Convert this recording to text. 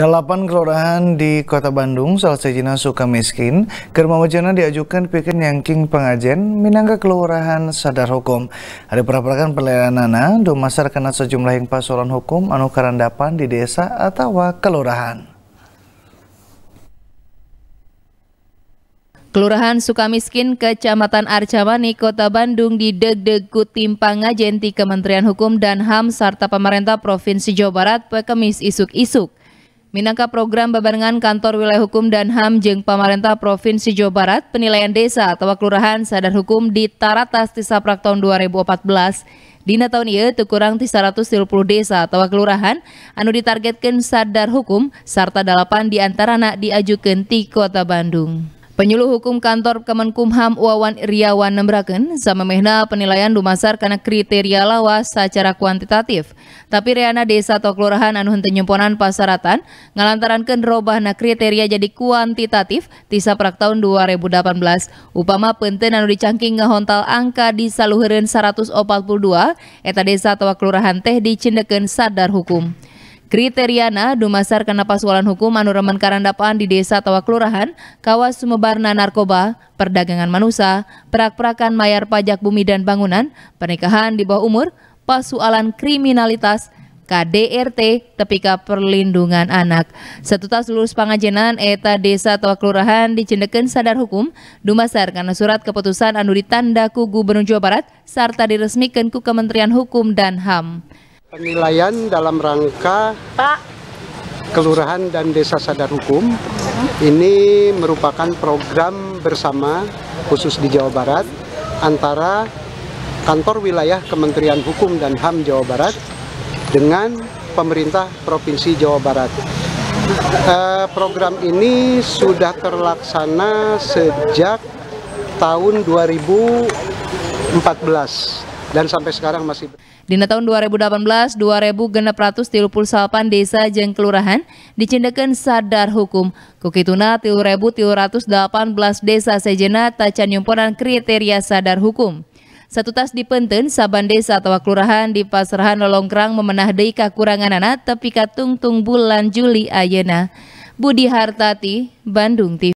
Delapan kelurahan di Kota Bandung, salah satunya suka miskin, kermawajana diajukan pikir nyangking pengajian minangka kelurahan sadar hukum. Ada perapakan pelayanan domasar kena sejumlah yang pasoran hukum anu karandapan di desa atau kelurahan. Kelurahan Sukamiskin, Kecamatan Arcamani, Kota Bandung di tim Timpang ti Kementerian Hukum dan HAM serta pemerintah Provinsi Jawa Barat pekemis isuk-isuk. Minangka program bebarengan Kantor Wilayah Hukum dan HAM jeng Pemerintah Provinsi Jawa Barat penilaian desa atau kelurahan sadar hukum di Taratas Tisaprak tahun 2014 Dina tahun ia tekurang di 130 desa atau kelurahan anu ditargetkan sadar hukum serta 8 di antara anak diajukan di kota Bandung. Penyuluh Hukum Kantor Kemenkumham Wawan Riawan Nembraken, sama mehna penilaian dumasar karena kriteria lawas secara kuantitatif. Tapi reana desa atau kelurahan anu henteu nyemponan pasaratan kendor robahna kriteria jadi kuantitatif tisa prak tahun 2018 upama penten anu dicangking ngehontal angka di saluhurin 142 eta desa atau kelurahan teh dicindekeun sadar hukum. Kriteriana dumasar kena pasualan hukum anu remen karandapaan di desa atau kelurahan, kawas sumebarna narkoba, perdagangan manusia, perak-perakan mayar pajak bumi dan bangunan, pernikahan di bawah umur, pasualan kriminalitas, KDRT tepika perlindungan anak. Setutas lulus pangajenan eta desa atau kelurahan dicendeken sadar hukum dumasar karena surat keputusan anu ditanda ku Gubernur Jawa Barat serta diresmikan ku Kementerian Hukum dan HAM. Penilaian dalam rangka Pak. Kelurahan dan Desa Sadar Hukum ini merupakan program bersama khusus di Jawa Barat antara Kantor Wilayah Kementerian Hukum dan HAM Jawa Barat dengan pemerintah Provinsi Jawa Barat. Eh, program ini sudah terlaksana sejak tahun 2014 dan sampai sekarang masih Dina tahun 2018, 2638 desa jeng kelurahan dicindakan sadar hukum. Kukituna 3318 desa sejena tacan nyumponan kriteria sadar hukum. Satu tas dipenten saban desa atau kelurahan di pasrahan Lolongkrang memenah deka kurangan anak tepi tung bulan Juli Ayena Budi Hartati, Bandung TV.